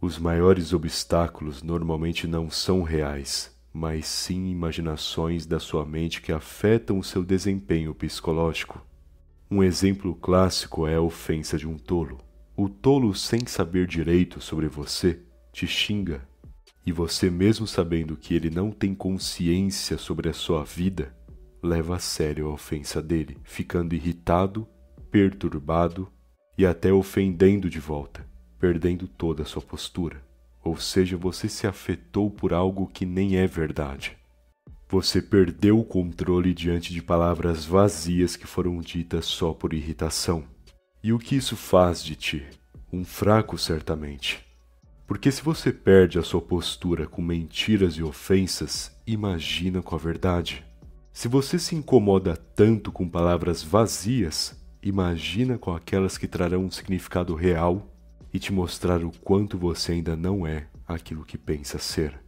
Os maiores obstáculos normalmente não são reais, mas sim imaginações da sua mente que afetam o seu desempenho psicológico. Um exemplo clássico é a ofensa de um tolo. O tolo, sem saber direito sobre você, te xinga. E você, mesmo sabendo que ele não tem consciência sobre a sua vida, leva a sério a ofensa dele, ficando irritado, perturbado e até ofendendo de volta perdendo toda a sua postura. Ou seja, você se afetou por algo que nem é verdade. Você perdeu o controle diante de palavras vazias que foram ditas só por irritação. E o que isso faz de ti? Um fraco, certamente. Porque se você perde a sua postura com mentiras e ofensas, imagina com a verdade. Se você se incomoda tanto com palavras vazias, imagina com aquelas que trarão um significado real e te mostrar o quanto você ainda não é aquilo que pensa ser.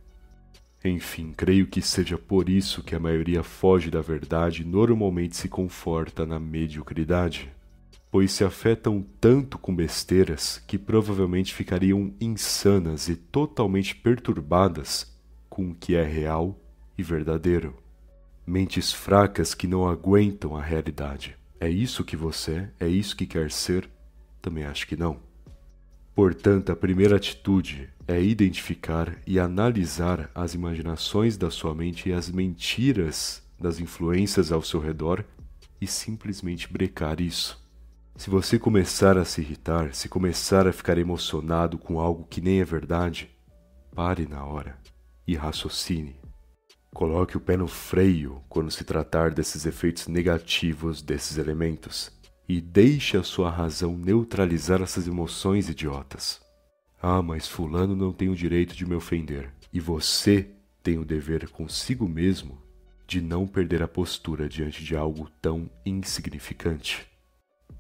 Enfim, creio que seja por isso que a maioria foge da verdade e normalmente se conforta na mediocridade, pois se afetam tanto com besteiras que provavelmente ficariam insanas e totalmente perturbadas com o que é real e verdadeiro. Mentes fracas que não aguentam a realidade. É isso que você é? É isso que quer ser? Também acho que não. Portanto, a primeira atitude é identificar e analisar as imaginações da sua mente e as mentiras das influências ao seu redor e simplesmente brecar isso. Se você começar a se irritar, se começar a ficar emocionado com algo que nem é verdade, pare na hora e raciocine. Coloque o pé no freio quando se tratar desses efeitos negativos desses elementos e deixe a sua razão neutralizar essas emoções idiotas. Ah, mas Fulano não tem o direito de me ofender. E você tem o dever consigo mesmo de não perder a postura diante de algo tão insignificante.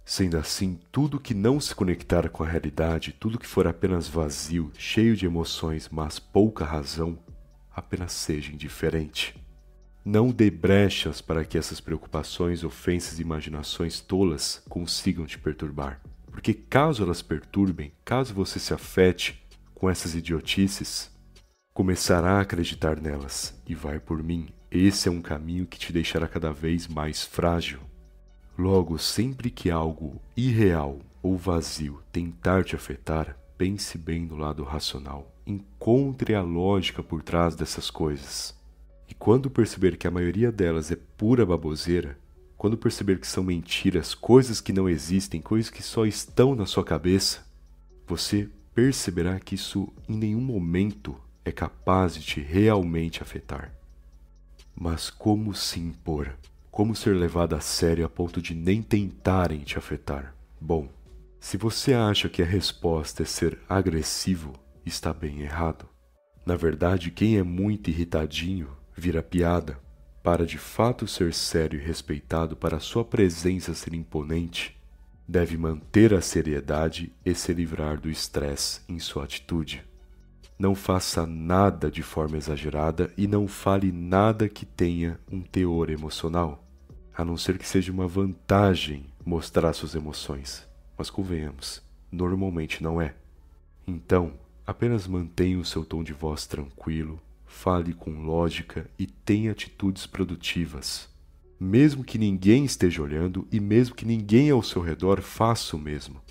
Sendo assim, tudo que não se conectar com a realidade, tudo que for apenas vazio, cheio de emoções, mas pouca razão, apenas seja indiferente. Não dê brechas para que essas preocupações, ofensas e imaginações tolas consigam te perturbar. Porque caso elas perturbem, caso você se afete com essas idiotices, começará a acreditar nelas. E vai por mim, esse é um caminho que te deixará cada vez mais frágil. Logo, sempre que algo irreal ou vazio tentar te afetar, pense bem no lado racional. Encontre a lógica por trás dessas coisas. E quando perceber que a maioria delas é pura baboseira, quando perceber que são mentiras, coisas que não existem, coisas que só estão na sua cabeça, você perceberá que isso em nenhum momento é capaz de te realmente afetar. Mas como se impor? Como ser levado a sério a ponto de nem tentarem te afetar? Bom, se você acha que a resposta é ser agressivo, está bem errado. Na verdade, quem é muito irritadinho vira piada, para de fato ser sério e respeitado, para sua presença ser imponente, deve manter a seriedade e se livrar do estresse em sua atitude. Não faça nada de forma exagerada e não fale nada que tenha um teor emocional, a não ser que seja uma vantagem mostrar suas emoções. Mas convenhamos, normalmente não é. Então, apenas mantenha o seu tom de voz tranquilo, fale com lógica e tenha atitudes produtivas. Mesmo que ninguém esteja olhando e mesmo que ninguém ao seu redor faça o mesmo,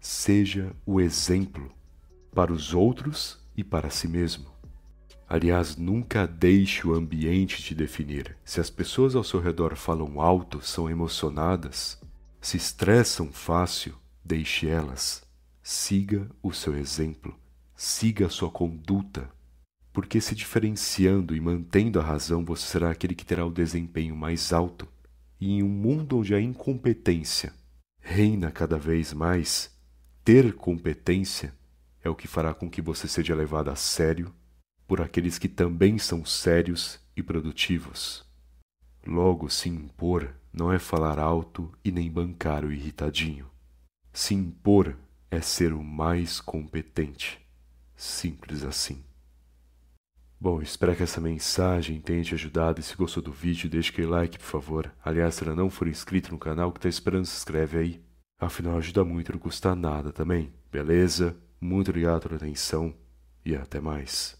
seja o exemplo para os outros e para si mesmo. Aliás, nunca deixe o ambiente te definir. Se as pessoas ao seu redor falam alto, são emocionadas, se estressam fácil, deixe elas. Siga o seu exemplo, siga a sua conduta porque se diferenciando e mantendo a razão, você será aquele que terá o desempenho mais alto. E em um mundo onde a incompetência reina cada vez mais, ter competência é o que fará com que você seja levado a sério por aqueles que também são sérios e produtivos. Logo, se impor não é falar alto e nem bancar o irritadinho. Se impor é ser o mais competente. Simples assim. Bom, espero que essa mensagem tenha te ajudado e se gostou do vídeo, deixe aquele like, por favor. Aliás, se ainda não for inscrito no canal, que tá esperando, se inscreve aí. Afinal, ajuda muito, e não custa nada também, beleza? Muito obrigado pela atenção e até mais.